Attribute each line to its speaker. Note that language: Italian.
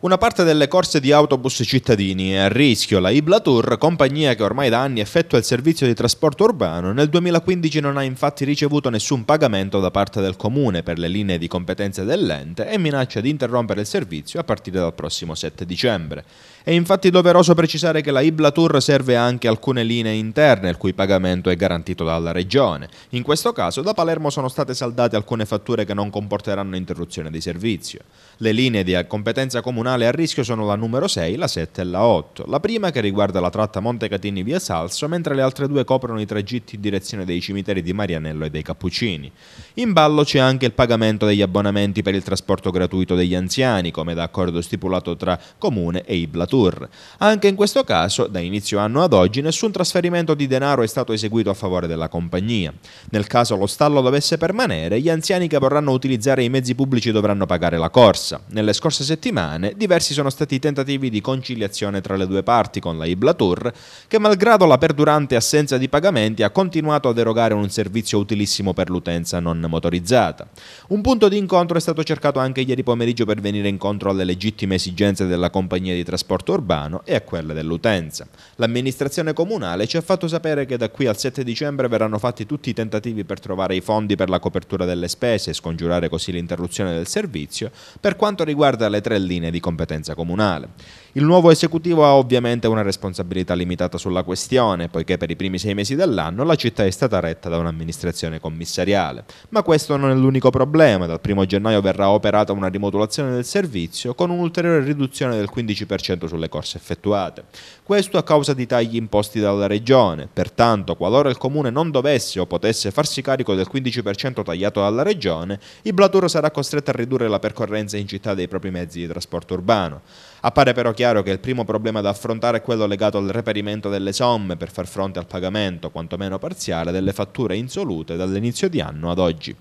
Speaker 1: Una parte delle corse di autobus cittadini è a rischio, la Ibla Tour, compagnia che ormai da anni effettua il servizio di trasporto urbano, nel 2015 non ha infatti ricevuto nessun pagamento da parte del comune per le linee di competenza dell'ente e minaccia di interrompere il servizio a partire dal prossimo 7 dicembre. È infatti doveroso precisare che la Ibla Tour serve anche alcune linee interne il cui pagamento è garantito dalla regione. In questo caso da Palermo sono state saldate alcune fatture che non comporteranno interruzione di servizio. Le linee di competenza comunale nazionali a rischio sono la numero 6, la 7 e la 8. La prima che riguarda la tratta Montecatini via Salso, mentre le altre due coprono i tragitti in direzione dei cimiteri di Marianello e dei Cappuccini. In ballo c'è anche il pagamento degli abbonamenti per il trasporto gratuito degli anziani, come da accordo stipulato tra Comune e Iblatur. Anche in questo caso, da inizio anno ad oggi, nessun trasferimento di denaro è stato eseguito a favore della compagnia. Nel caso lo stallo dovesse permanere, gli anziani che vorranno utilizzare i mezzi pubblici dovranno pagare la corsa. Nelle scorse settimane diversi sono stati i tentativi di conciliazione tra le due parti con la Ibla Tour, che malgrado la perdurante assenza di pagamenti ha continuato ad erogare un servizio utilissimo per l'utenza non motorizzata. Un punto di incontro è stato cercato anche ieri pomeriggio per venire incontro alle legittime esigenze della compagnia di trasporto urbano e a quelle dell'utenza. L'amministrazione comunale ci ha fatto sapere che da qui al 7 dicembre verranno fatti tutti i tentativi per trovare i fondi per la copertura delle spese e scongiurare così l'interruzione del servizio per quanto riguarda le tre linee di competenza comunale. Il nuovo esecutivo ha ovviamente una responsabilità limitata sulla questione, poiché per i primi sei mesi dell'anno la città è stata retta da un'amministrazione commissariale. Ma questo non è l'unico problema, dal 1 gennaio verrà operata una rimodulazione del servizio con un'ulteriore riduzione del 15% sulle corse effettuate. Questo a causa di tagli imposti dalla Regione, pertanto qualora il Comune non dovesse o potesse farsi carico del 15% tagliato dalla Regione, il Blaturo sarà costretto a ridurre la percorrenza in città dei propri mezzi di trasporto urbano. Appare però chiaro che il primo problema da affrontare è quello legato al reperimento delle somme per far fronte al pagamento, quantomeno parziale, delle fatture insolute dall'inizio di anno ad oggi.